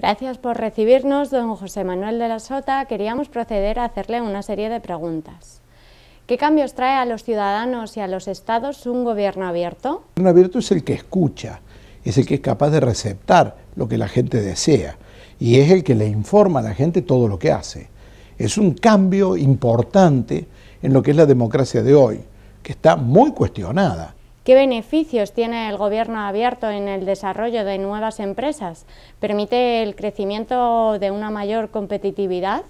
Gracias por recibirnos, don José Manuel de la Sota. Queríamos proceder a hacerle una serie de preguntas. ¿Qué cambios trae a los ciudadanos y a los estados un gobierno abierto? Un gobierno abierto es el que escucha, es el que es capaz de receptar lo que la gente desea y es el que le informa a la gente todo lo que hace. Es un cambio importante en lo que es la democracia de hoy, que está muy cuestionada ¿Qué beneficios tiene el gobierno abierto en el desarrollo de nuevas empresas? ¿Permite el crecimiento de una mayor competitividad?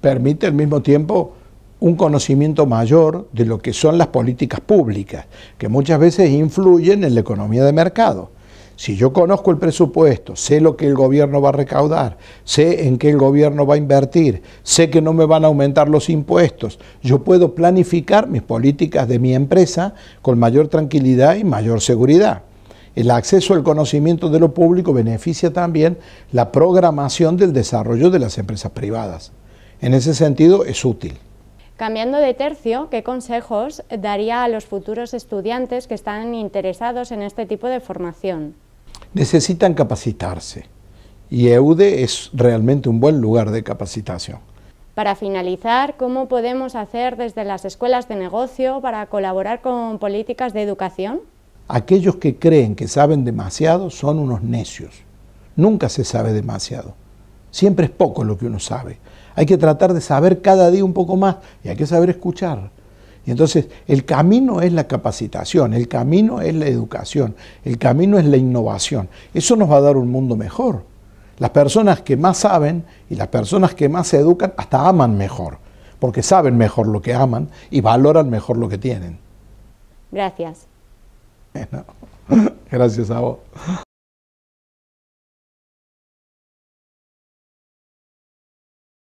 Permite al mismo tiempo un conocimiento mayor de lo que son las políticas públicas, que muchas veces influyen en la economía de mercado. Si yo conozco el presupuesto, sé lo que el gobierno va a recaudar, sé en qué el gobierno va a invertir, sé que no me van a aumentar los impuestos, yo puedo planificar mis políticas de mi empresa con mayor tranquilidad y mayor seguridad. El acceso al conocimiento de lo público beneficia también la programación del desarrollo de las empresas privadas. En ese sentido es útil. Cambiando de tercio, ¿qué consejos daría a los futuros estudiantes que están interesados en este tipo de formación? necesitan capacitarse y EUDE es realmente un buen lugar de capacitación. Para finalizar, ¿cómo podemos hacer desde las escuelas de negocio para colaborar con políticas de educación? Aquellos que creen que saben demasiado son unos necios. Nunca se sabe demasiado. Siempre es poco lo que uno sabe. Hay que tratar de saber cada día un poco más y hay que saber escuchar. Y entonces el camino es la capacitación, el camino es la educación, el camino es la innovación. Eso nos va a dar un mundo mejor. Las personas que más saben y las personas que más se educan hasta aman mejor, porque saben mejor lo que aman y valoran mejor lo que tienen. Gracias. Bueno, gracias a vos.